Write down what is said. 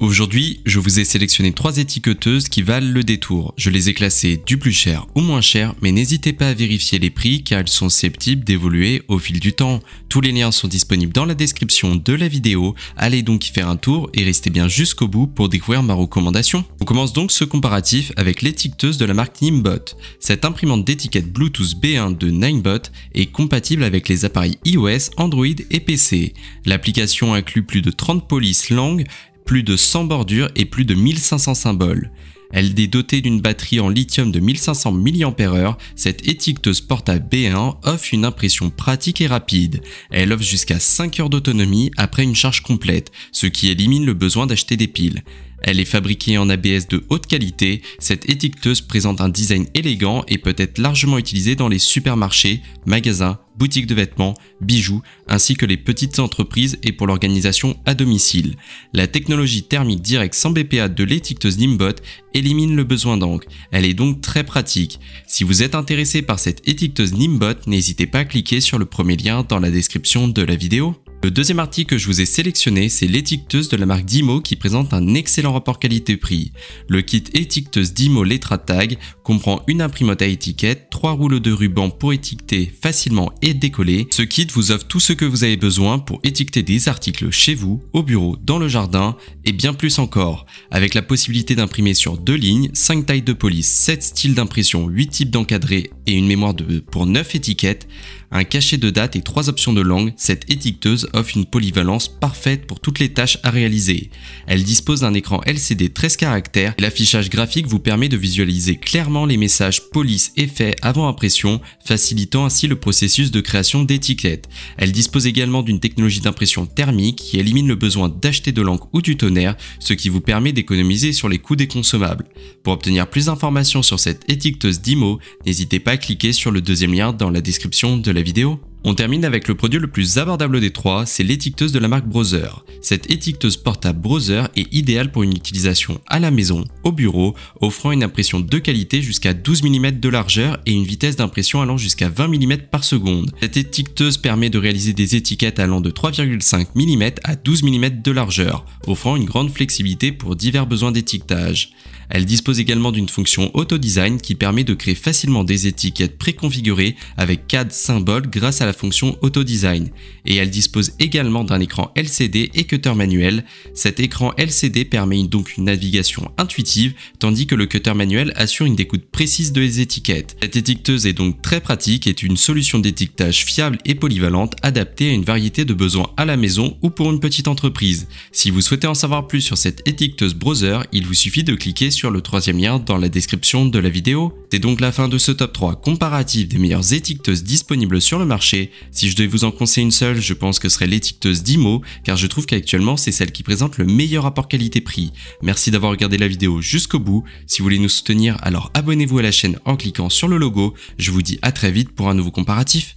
Aujourd'hui, je vous ai sélectionné trois étiqueteuses qui valent le détour. Je les ai classées du plus cher au moins cher, mais n'hésitez pas à vérifier les prix car elles sont susceptibles d'évoluer au fil du temps. Tous les liens sont disponibles dans la description de la vidéo, allez donc y faire un tour et restez bien jusqu'au bout pour découvrir ma recommandation. On commence donc ce comparatif avec l'étiqueteuse de la marque Nimbot. Cette imprimante d'étiquette Bluetooth B1 de Ninebot est compatible avec les appareils iOS, Android et PC. L'application inclut plus de 30 polices langues plus de 100 bordures et plus de 1500 symboles. Elle est dotée d'une batterie en lithium de 1500 mAh, cette étiqueteuse portable B1 offre une impression pratique et rapide. Elle offre jusqu'à 5 heures d'autonomie après une charge complète, ce qui élimine le besoin d'acheter des piles. Elle est fabriquée en ABS de haute qualité, cette étiqueteuse présente un design élégant et peut être largement utilisée dans les supermarchés, magasins boutiques de vêtements, bijoux, ainsi que les petites entreprises et pour l'organisation à domicile. La technologie thermique directe sans BPA de l'étiqueteuse Nimbot élimine le besoin d'encre. Elle est donc très pratique. Si vous êtes intéressé par cette étiqueteuse Nimbot, n'hésitez pas à cliquer sur le premier lien dans la description de la vidéo. Le deuxième article que je vous ai sélectionné, c'est l'étiqueteuse de la marque Dimo qui présente un excellent rapport qualité-prix. Le kit étiqueteuse Dimo Letra Tag comprend une imprimante à étiquette, trois rouleaux de ruban pour étiqueter facilement et décoller. Ce kit vous offre tout ce que vous avez besoin pour étiqueter des articles chez vous, au bureau, dans le jardin et bien plus encore. Avec la possibilité d'imprimer sur deux lignes, cinq tailles de police, sept styles d'impression, huit types d'encadrés une mémoire de, pour 9 étiquettes, un cachet de date et 3 options de langue, cette étiqueteuse offre une polyvalence parfaite pour toutes les tâches à réaliser. Elle dispose d'un écran LCD 13 caractères et l'affichage graphique vous permet de visualiser clairement les messages police, faits avant-impression, facilitant ainsi le processus de création d'étiquettes. Elle dispose également d'une technologie d'impression thermique qui élimine le besoin d'acheter de l'encre ou du tonnerre, ce qui vous permet d'économiser sur les coûts des consommables. Pour obtenir plus d'informations sur cette étiqueteuse d'IMO, n'hésitez pas à cliquer sur le deuxième lien dans la description de la vidéo. On termine avec le produit le plus abordable des trois, c'est l'étiqueteuse de la marque Browser. Cette étiqueteuse portable Browser est idéale pour une utilisation à la maison, au bureau, offrant une impression de qualité jusqu'à 12 mm de largeur et une vitesse d'impression allant jusqu'à 20 mm par seconde. Cette étiqueteuse permet de réaliser des étiquettes allant de 3,5 mm à 12 mm de largeur, offrant une grande flexibilité pour divers besoins d'étiquetage. Elle dispose également d'une fonction auto-design qui permet de créer facilement des étiquettes préconfigurées avec CAD symboles grâce à la fonction Auto Design et elle dispose également d'un écran LCD et cutter manuel. Cet écran LCD permet donc une navigation intuitive tandis que le cutter manuel assure une découpe précise des étiquettes. Cette étiqueteuse est donc très pratique et est une solution d'étiquetage fiable et polyvalente adaptée à une variété de besoins à la maison ou pour une petite entreprise. Si vous souhaitez en savoir plus sur cette étiqueteuse browser, il vous suffit de cliquer sur le troisième lien dans la description de la vidéo. C'est donc la fin de ce top 3 comparatif des meilleures étiqueteuses disponibles sur le marché si je devais vous en conseiller une seule, je pense que ce serait l'étiqueteuse d'Imo, car je trouve qu'actuellement c'est celle qui présente le meilleur rapport qualité-prix. Merci d'avoir regardé la vidéo jusqu'au bout. Si vous voulez nous soutenir, alors abonnez-vous à la chaîne en cliquant sur le logo. Je vous dis à très vite pour un nouveau comparatif.